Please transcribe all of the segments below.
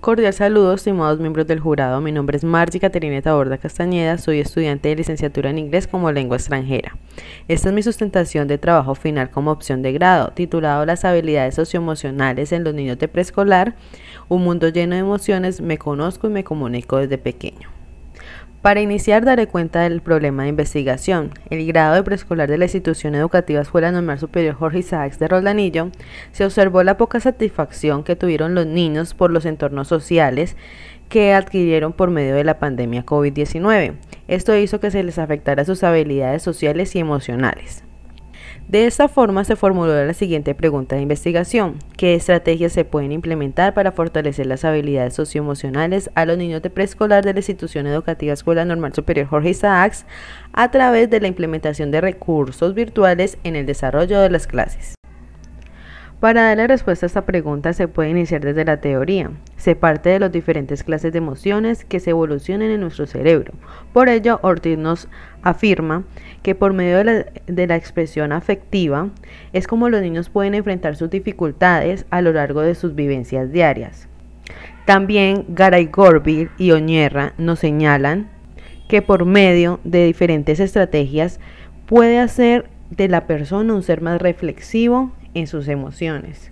Cordial saludo, estimados miembros del jurado. Mi nombre es Margie Caterineta Borda Castañeda. Soy estudiante de licenciatura en inglés como lengua extranjera. Esta es mi sustentación de trabajo final como opción de grado, titulado Las habilidades socioemocionales en los niños de preescolar. Un mundo lleno de emociones, me conozco y me comunico desde pequeño. Para iniciar daré cuenta del problema de investigación. El grado de preescolar de la institución educativa Escuela Normal Superior Jorge Isaacs de Roldanillo se observó la poca satisfacción que tuvieron los niños por los entornos sociales que adquirieron por medio de la pandemia COVID-19. Esto hizo que se les afectara sus habilidades sociales y emocionales. De esta forma se formuló la siguiente pregunta de investigación. ¿Qué estrategias se pueden implementar para fortalecer las habilidades socioemocionales a los niños de preescolar de la institución educativa Escuela Normal Superior Jorge Isaacs a través de la implementación de recursos virtuales en el desarrollo de las clases? Para dar la respuesta a esta pregunta se puede iniciar desde la teoría. Se parte de las diferentes clases de emociones que se evolucionan en nuestro cerebro. Por ello, Ortiz nos afirma que por medio de la, expresión afectiva es como los niños pueden enfrentar sus dificultades a lo largo de sus vivencias diarias. También Garay Gorbil y Oñerra nos señalan que por medio de diferentes estrategias puede hacer de la persona un ser más reflexivo en sus emociones.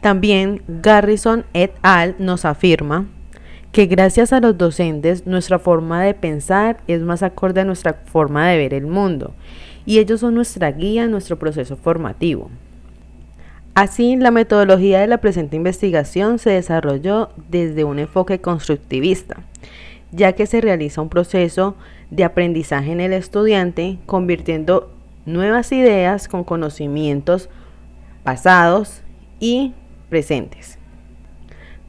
También Garrison et al. nos afirma que gracias a los docentes nuestra forma de pensar es más acorde a nuestra forma de ver el mundo y ellos son nuestra guía en nuestro proceso formativo. Así, la metodología de la presente investigación se desarrolló desde un enfoque constructivista, ya que se realiza un proceso de aprendizaje en el estudiante, convirtiendo nuevas ideas con conocimientos pasados y presentes.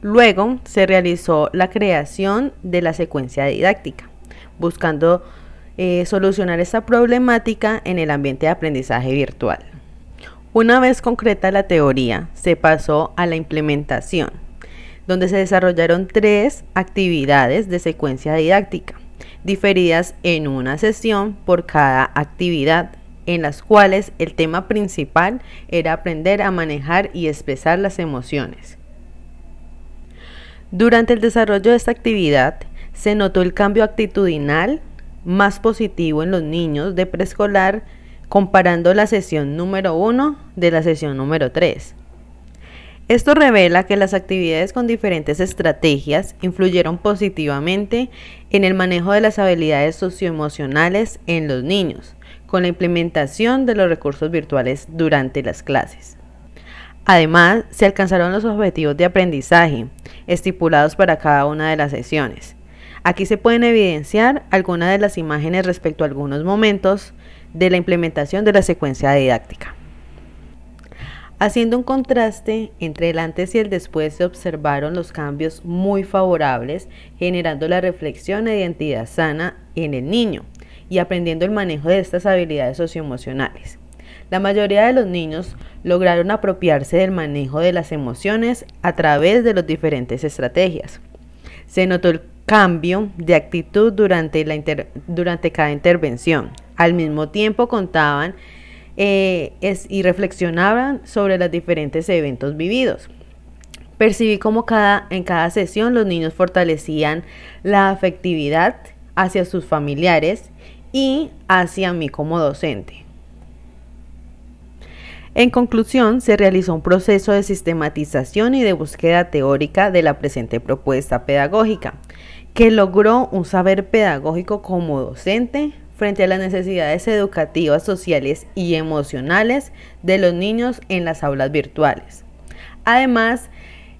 Luego se realizó la creación de la secuencia didáctica, buscando eh, solucionar esta problemática en el ambiente de aprendizaje virtual. Una vez concreta la teoría, se pasó a la implementación, donde se desarrollaron tres actividades de secuencia didáctica, diferidas en una sesión por cada actividad en las cuales el tema principal era aprender a manejar y expresar las emociones. Durante el desarrollo de esta actividad se notó el cambio actitudinal más positivo en los niños de preescolar comparando la sesión número 1 de la sesión número 3. Esto revela que las actividades con diferentes estrategias influyeron positivamente en el manejo de las habilidades socioemocionales en los niños, con la implementación de los recursos virtuales durante las clases. Además, se alcanzaron los objetivos de aprendizaje estipulados para cada una de las sesiones. Aquí se pueden evidenciar algunas de las imágenes respecto a algunos momentos de la implementación de la secuencia didáctica. Haciendo un contraste entre el antes y el después se observaron los cambios muy favorables, generando la reflexión e identidad sana en el niño y aprendiendo el manejo de estas habilidades socioemocionales. La mayoría de los niños lograron apropiarse del manejo de las emociones a través de las diferentes estrategias. Se notó el cambio de actitud durante, la durante cada intervención. Al mismo tiempo contaban eh, y reflexionaban sobre los diferentes eventos vividos. Percibí como en cada sesión los niños fortalecían la afectividad hacia sus familiares y hacia mí como docente. En conclusión, se realizó un proceso de sistematización y de búsqueda teórica de la presente propuesta pedagógica, que logró un saber pedagógico como docente, frente a las necesidades educativas, sociales y emocionales de los niños en las aulas virtuales. Además,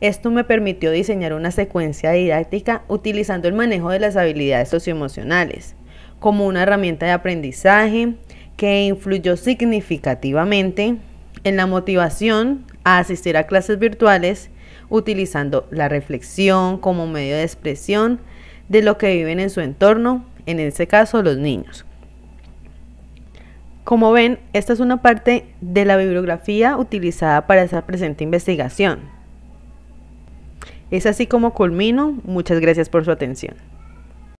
esto me permitió diseñar una secuencia didáctica utilizando el manejo de las habilidades socioemocionales como una herramienta de aprendizaje que influyó significativamente en la motivación a asistir a clases virtuales utilizando la reflexión como medio de expresión de lo que viven en su entorno, en este caso los niños. Como ven, esta es una parte de la bibliografía utilizada para esta presente investigación. Es así como culmino. Muchas gracias por su atención.